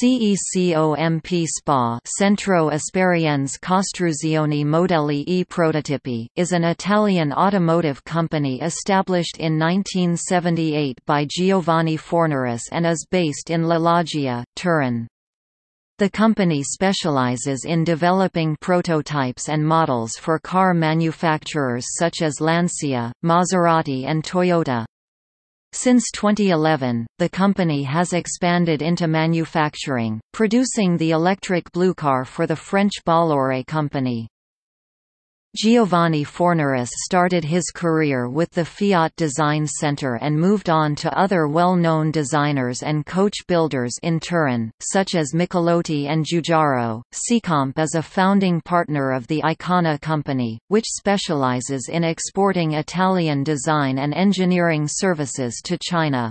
CECOMP SPA Centro Esperienze Costruzioni Modelli e Prototipi, is an Italian automotive company established in 1978 by Giovanni Fornaris and is based in La Loggia, Turin. The company specializes in developing prototypes and models for car manufacturers such as Lancia, Maserati and Toyota. Since 2011, the company has expanded into manufacturing, producing the electric Blue Car for the French Bolloré company. Giovanni Fornaris started his career with the Fiat Design Center and moved on to other well-known designers and coach builders in Turin, such as Michelotti and Giugiaro. Seacomp is a founding partner of the Icona company, which specializes in exporting Italian design and engineering services to China.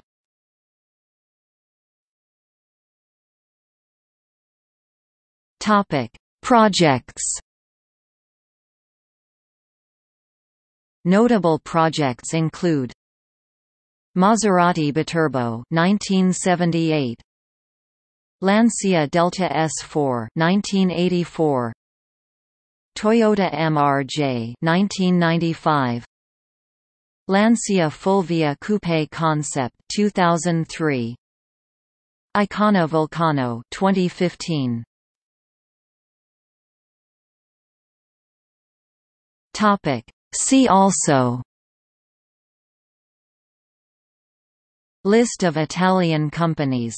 Projects Notable projects include Maserati Biturbo 1978 Lancia Delta S4 1984 Toyota MRJ 1995 Lancia Fulvia Coupe Concept 2003 Icona Volcano 2015 Topic See also List of Italian companies